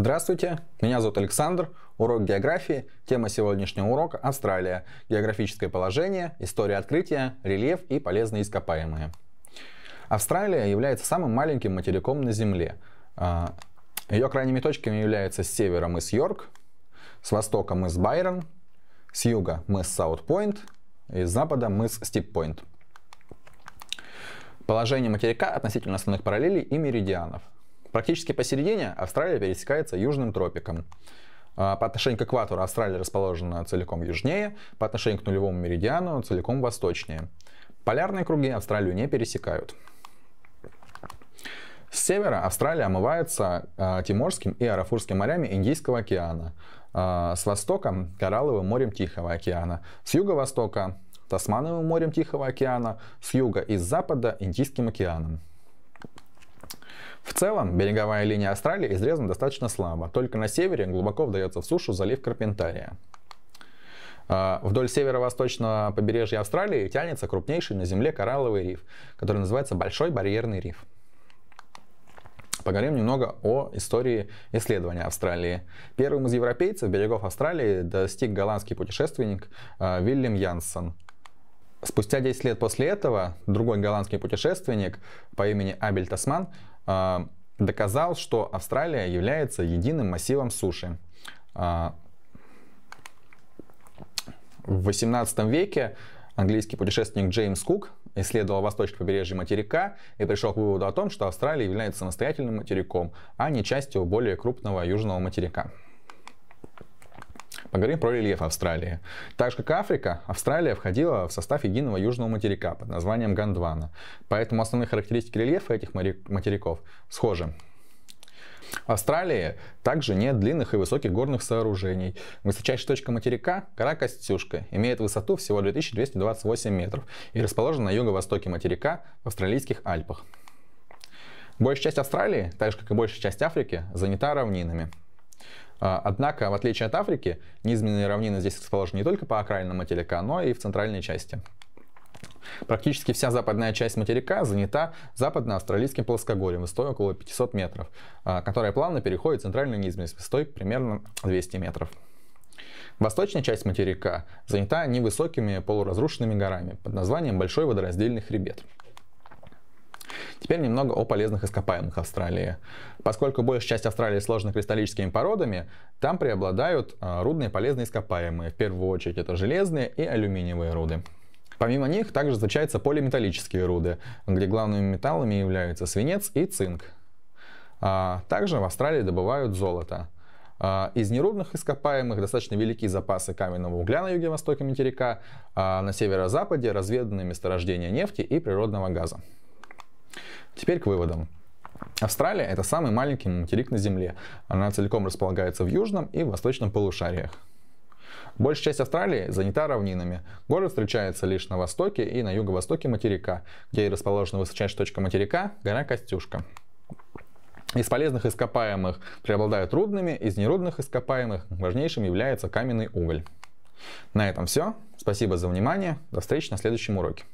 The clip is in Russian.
Здравствуйте, меня зовут Александр, урок географии, тема сегодняшнего урока – Австралия, географическое положение, история открытия, рельеф и полезные ископаемые. Австралия является самым маленьким материком на Земле. А, Ее крайними точками являются с севера мыс Йорк, с востока мыс Байрон, с юга мыс Саутпойнт и с запада мыс стип Положение материка относительно основных параллелей и меридианов – Практически посередине Австралия пересекается южным тропиком. А, по отношению к экватору Австралия расположена целиком южнее, по отношению к нулевому меридиану целиком восточнее. Полярные круги Австралию не пересекают. С севера Австралия омывается э, Тиморским и Арафурским морями Индийского океана, э, с востока – Коралловым морем Тихого океана, с юго-востока – Тасмановым морем Тихого океана, с юга и с запада – Индийским океаном целом, береговая линия Австралии изрезана достаточно слабо. Только на севере глубоко вдается в сушу залив Карпентария. А, вдоль северо-восточного побережья Австралии тянется крупнейший на Земле коралловый риф, который называется Большой барьерный риф. Поговорим немного о истории исследования Австралии. Первым из европейцев берегов Австралии достиг голландский путешественник а, Вильям Янсен. Спустя 10 лет после этого другой голландский путешественник по имени Абель Тасман а, доказал, что Австралия является единым массивом суши. А, в 18 веке английский путешественник Джеймс Кук исследовал восточное побережье материка и пришел к выводу о том, что Австралия является самостоятельным материком, а не частью более крупного южного материка. Поговорим про рельеф Австралии. Так же, как Африка, Австралия входила в состав единого южного материка под названием Гондвана. Поэтому основные характеристики рельефа этих материков схожи. В Австралии также нет длинных и высоких горных сооружений. Высочайшая точка материка – гора Костюшка, имеет высоту всего 2228 метров и расположена на юго-востоке материка в австралийских Альпах. Большая часть Австралии, так же как и большая часть Африки, занята равнинами. А, однако, в отличие от Африки, низменные равнины здесь расположены не только по окраинам материка, но и в центральной части. Практически вся западная часть материка занята западно-австралийским плоскогорьем высотой около 500 метров, а, которая плавно переходит в центральную низменность высотой примерно 200 метров. Восточная часть материка занята невысокими полуразрушенными горами под названием Большой водораздельный хребет – Теперь немного о полезных ископаемых Австралии. Поскольку большая часть Австралии сложена кристаллическими породами, там преобладают а, рудные полезные ископаемые. В первую очередь это железные и алюминиевые руды. Помимо них также встречаются полиметаллические руды, где главными металлами являются свинец и цинк. А, также в Австралии добывают золото. А, из нерудных ископаемых достаточно велики запасы каменного угля на юге-востоке материка, а на северо-западе разведаны месторождения нефти и природного газа. Теперь к выводам. Австралия – это самый маленький материк на Земле. Она целиком располагается в южном и восточном полушариях. Большая часть Австралии занята равнинами. Горы встречаются лишь на востоке и на юго-востоке материка, где и расположена высочайшая точка материка – гора Костюшка. Из полезных ископаемых преобладают рудными, из нерудных ископаемых важнейшим является каменный уголь. На этом все. Спасибо за внимание. До встречи на следующем уроке.